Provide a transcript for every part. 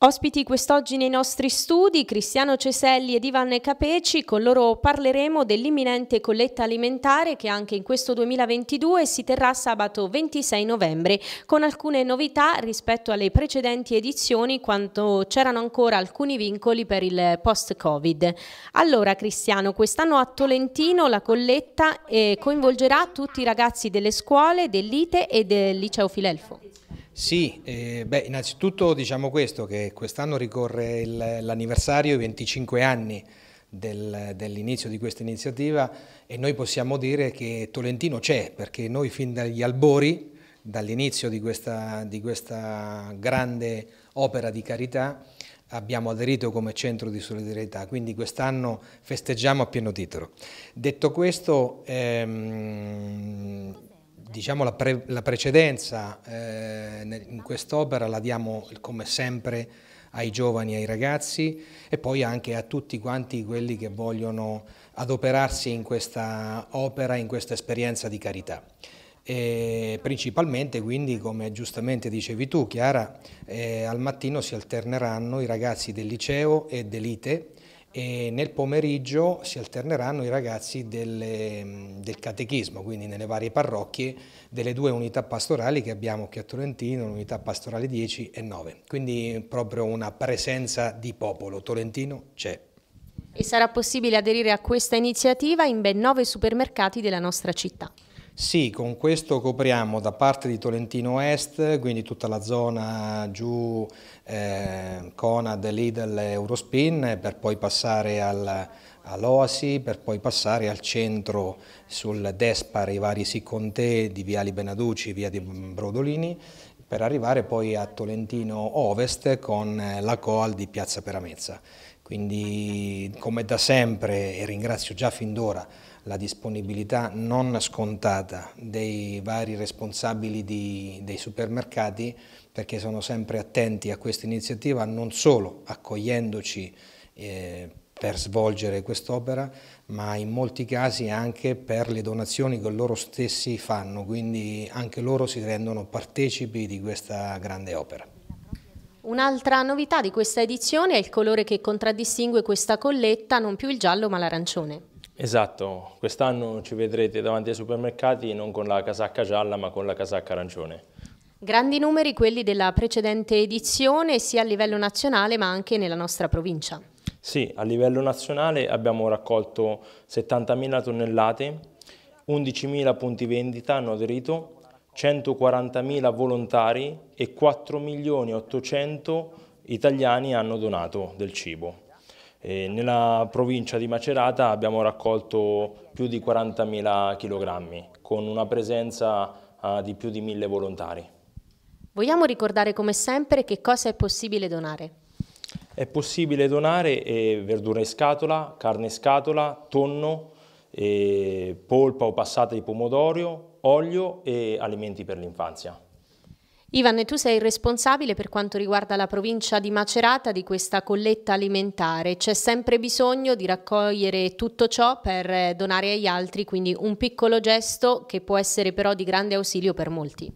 Ospiti quest'oggi nei nostri studi Cristiano Ceselli ed Ivan Capeci, con loro parleremo dell'imminente colletta alimentare che anche in questo 2022 si terrà sabato 26 novembre, con alcune novità rispetto alle precedenti edizioni quando c'erano ancora alcuni vincoli per il post-Covid. Allora Cristiano, quest'anno a Tolentino la colletta eh, coinvolgerà tutti i ragazzi delle scuole, dell'ITE e del liceo Filelfo. Sì, eh, beh, innanzitutto diciamo questo, che quest'anno ricorre l'anniversario, i 25 anni del, dell'inizio di questa iniziativa e noi possiamo dire che Tolentino c'è, perché noi fin dagli albori, dall'inizio di, di questa grande opera di carità, abbiamo aderito come centro di solidarietà, quindi quest'anno festeggiamo a pieno titolo. Detto questo, ehm, diciamo la, pre, la precedenza eh, in quest'opera la diamo come sempre ai giovani, ai ragazzi e poi anche a tutti quanti quelli che vogliono adoperarsi in questa opera, in questa esperienza di carità. E principalmente quindi, come giustamente dicevi tu Chiara, eh, al mattino si alterneranno i ragazzi del liceo e dell'ITE e nel pomeriggio si alterneranno i ragazzi delle, del catechismo, quindi nelle varie parrocchie delle due unità pastorali che abbiamo qui a Tolentino, l'unità pastorale 10 e 9. Quindi proprio una presenza di popolo, Tolentino c'è. E sarà possibile aderire a questa iniziativa in ben nove supermercati della nostra città. Sì, con questo copriamo da parte di Tolentino Est, quindi tutta la zona giù eh, Conad, Lidl, Eurospin, per poi passare al, all'Oasi, per poi passare al centro sul Despar, i vari Sicconte di Viali Benaducci, Via di Brodolini, per arrivare poi a Tolentino Ovest con eh, la Coal di Piazza Peramezza. Quindi come da sempre, e ringrazio già fin d'ora la disponibilità non scontata dei vari responsabili di, dei supermercati perché sono sempre attenti a questa iniziativa non solo accogliendoci eh, per svolgere quest'opera, ma in molti casi anche per le donazioni che loro stessi fanno, quindi anche loro si rendono partecipi di questa grande opera. Un'altra novità di questa edizione è il colore che contraddistingue questa colletta, non più il giallo ma l'arancione. Esatto, quest'anno ci vedrete davanti ai supermercati non con la casacca gialla ma con la casacca arancione. Grandi numeri quelli della precedente edizione sia a livello nazionale ma anche nella nostra provincia. Sì, a livello nazionale abbiamo raccolto 70.000 tonnellate, 11.000 punti vendita hanno aderito 140.000 volontari e 4.800.000 italiani hanno donato del cibo. E nella provincia di Macerata abbiamo raccolto più di 40.000 kg, con una presenza ah, di più di 1.000 volontari. Vogliamo ricordare come sempre che cosa è possibile donare? È possibile donare eh, verdura in scatola, carne in scatola, tonno, e polpa o passata di pomodoro, olio e alimenti per l'infanzia. Ivan, tu sei responsabile per quanto riguarda la provincia di Macerata di questa colletta alimentare. C'è sempre bisogno di raccogliere tutto ciò per eh, donare agli altri, quindi un piccolo gesto che può essere però di grande ausilio per molti.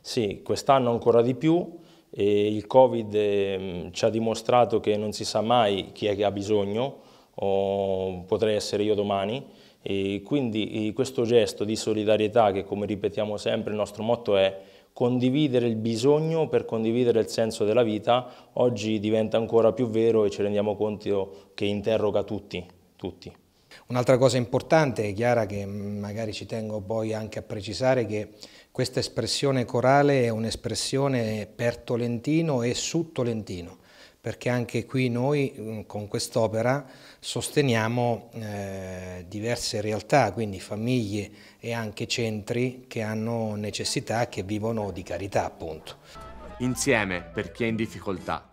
Sì, quest'anno ancora di più. il Covid ehm, ci ha dimostrato che non si sa mai chi è che ha bisogno, o oh, potrei essere io domani e quindi questo gesto di solidarietà, che come ripetiamo sempre, il nostro motto è condividere il bisogno per condividere il senso della vita, oggi diventa ancora più vero e ci rendiamo conto che interroga tutti, tutti. Un'altra cosa importante, Chiara, che magari ci tengo poi anche a precisare, che questa espressione corale è un'espressione per Tolentino e su Tolentino perché anche qui noi mm, con quest'opera sosteniamo eh, diverse realtà, quindi famiglie e anche centri che hanno necessità, che vivono di carità appunto. Insieme per chi è in difficoltà.